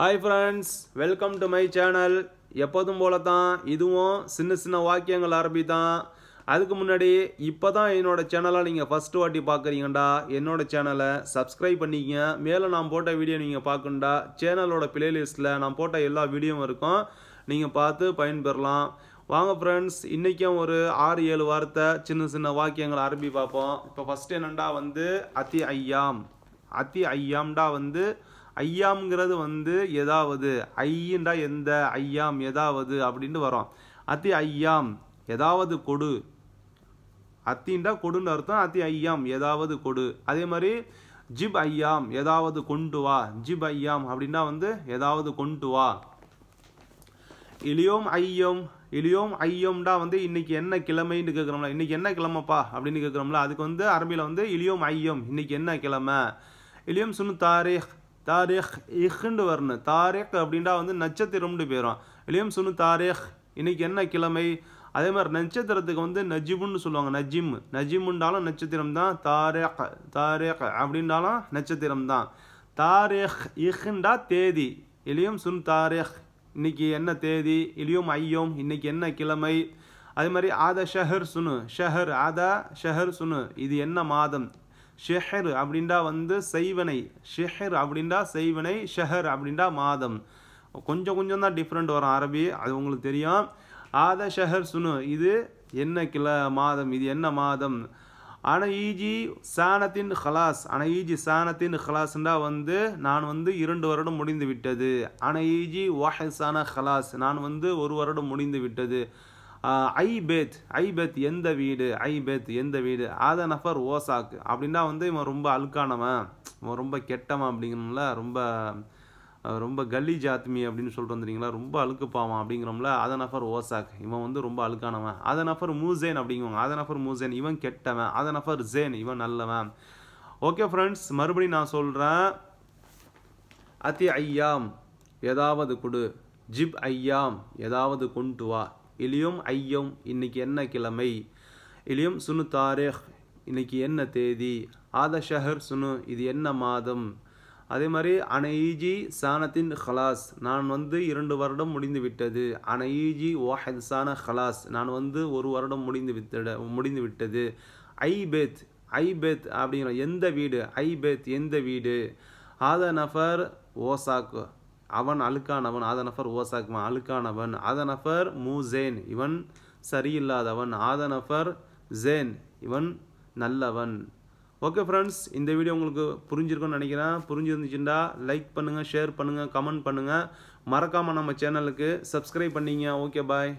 hi friends welcome to my channel எப்போதும் போல தான் இதுவும் சின்ன சின்ன வாக்கியங்கள் ஆரம்பி தான் அதுக்கு முன்னாடி இப்போ தான் என்னோடய சேனலை நீங்கள் ஃபஸ்ட்டு வாட்டி பார்க்குறீங்கடா என்னோடய சேனலை சப்ஸ்கிரைப் பண்ணிக்கங்க மேலே நான் போட்ட வீடியோ நீங்கள் பார்க்கணுண்டா சேனலோட பிளேலிஸ்ட்டில் நான் போட்ட எல்லா வீடியோவும் இருக்கும் நீங்கள் பார்த்து பயன்பெறலாம் வாங்க ஃப்ரெண்ட்ஸ் இன்றைக்கும் ஒரு ஆறு ஏழு வார்த்தை சின்ன சின்ன வாக்கியங்கள் ஆரம்பி பார்ப்போம் இப்போ ஃபஸ்ட்டு என்னெண்டா வந்து அத்தி ஐயாம் அத்தி ஐயாம்டா வந்து ஐயாம்ங்கிறது வந்து எதாவது ஐயண்டா எந்த ஐயாம் ஏதாவது அப்படின்ட்டு வரும் அத்தி ஐயாம் ஏதாவது கொடு அத்தின்டா கொடுன்னு அர்த்தம் அத்தி ஐயாம் ஏதாவது கொடு அதே மாதிரி ஜிப் ஐயாம் ஏதாவது கொண்டு வா ஜிப் ஐயாம் அப்படின்னா வந்து ஏதாவது கொண்டு வா இளியோம் ஐயம் இளியோம் ஐயம்டா வந்து இன்னைக்கு என்ன கிழமைன்னு கேட்குறோம்ல இன்னைக்கு என்ன கிழமைப்பா அப்படின்னு கேட்குறோம்ல அதுக்கு வந்து அரபியில் வந்து இளியோம் ஐயம் இன்னைக்கு என்ன கிழமை இளியோம் சுனு தாரீக் தாரேக் இஹ்ன்னு வரணும் தாரேக் அப்படின்டா வந்து நட்சத்திரம்னு போயிடும் இல்லையும் சொல்லு தாரேக் இன்றைக்கி என்ன கிழமை அதே மாதிரி நட்சத்திரத்துக்கு வந்து நஜிபுன்னு சொல்லுவாங்க நஜிம் நஜிமுண்டாலும் நட்சத்திரம் தான் தாரேக் தாரேக் அப்படின்றாலும் நட்சத்திரம் தான் தாரேக் இஹ்ண்டா தேதி இளியம் சுன் தாரேக் இன்றைக்கி என்ன தேதி இலியும் ஐயோம் இன்னைக்கு என்ன கிழமை அதே மாதிரி ஆத ஷஹர் சுனு ஷஹர் ஆதா ஷஹர் சுனு இது என்ன மாதம் ஷெஹர் அப்படின்டா வந்து செய்வனை ஷெஹர் அப்படின்டா செய்வனை ஷெஹர் அப்படின்டா மாதம் கொஞ்சம் கொஞ்சம் தான் டிஃப்ரெண்ட் வரும் அரபி அது உங்களுக்கு தெரியும் ஆத ஷெஹர் சுனு இது என்ன கிள மாதம் இது என்ன மாதம் ஆனால் ஈஜி சானத்தின் ஹலாஸ் ஆனால் ஈஜி சானத்தின் ஹலாஸ்ன்றா வந்து நான் வந்து இரண்டு வருடம் முடிந்து விட்டது ஆனால் ஈஜி வாஹசான ஹலாஸ் நான் வந்து ஒரு வருடம் முடிந்து விட்டது ஐபேத் ஐபேத் எந்த வீடு ஐபேத் எந்த வீடு ஆத நஃபர் ஓசாக்கு அப்படின்னா வந்து இவன் ரொம்ப அழுக்கானவன் இவன் ரொம்ப கெட்டவன் அப்படிங்கணும்ல ரொம்ப ரொம்ப கல்லி ஜாத்மி அப்படின்னு சொல்லிட்டு வந்துட்டீங்களா ரொம்ப அழுக்கு பாவான் அப்படிங்கிறோம்ல அத நஃபர் ஓசாக் இவன் வந்து ரொம்ப அழுக்கானவன் அத நஃபர் மூசேன் அப்படிங்குவாங்க அத நஃபர் மூசேன் இவன் கெட்டவன் அத நஃபர் ஜேன் இவன் நல்லவன் ஓகே ஃப்ரெண்ட்ஸ் மறுபடியும் நான் சொல்கிறேன் அத்தி ஐயாம் ஏதாவது கொடு ஜிப் ஐயாம் ஏதாவது கொண்டு வா இலியும் ஐயம் இன்னைக்கு என்ன கிழமை இலியும் சுனு தாரேக் இன்னைக்கு என்ன தேதி ஆத ஷஹர் சுனு இது என்ன மாதம் அதே மாதிரி அனஈஜி சானத்தின் ஹலாஸ் நான் வந்து இரண்டு வருடம் முடிந்து விட்டது அனஈஜி ஓஹத் சான ஹலாஸ் நான் வந்து ஒரு வருடம் முடிந்து வித்தட முடிந்து விட்டது ஐ பேத் ஐ பேத் அப்படிங்கிற எந்த வீடு ஐ பேத் எந்த வீடு ஆத நஃபர் ஓசாக்கு அவன் அழுக்கானவன் ஆத நஃபர் ஓசாக்மா அழுக்கானவன் ஆத மூ மூசேன் இவன் சரியில்லாதவன் ஆத நஃபர் ஜேன் இவன் நல்லவன் ஓகே ஃப்ரெண்ட்ஸ் இந்த வீடியோ உங்களுக்கு புரிஞ்சிருக்கும்னு நினைக்கிறேன் புரிஞ்சிருந்துச்சுன்னா லைக் பண்ணுங்கள் ஷேர் பண்ணுங்கள் கமெண்ட் பண்ணுங்கள் மறக்காமல் நம்ம சேனலுக்கு சப்ஸ்கிரைப் பண்ணிங்க ஓகே பாய்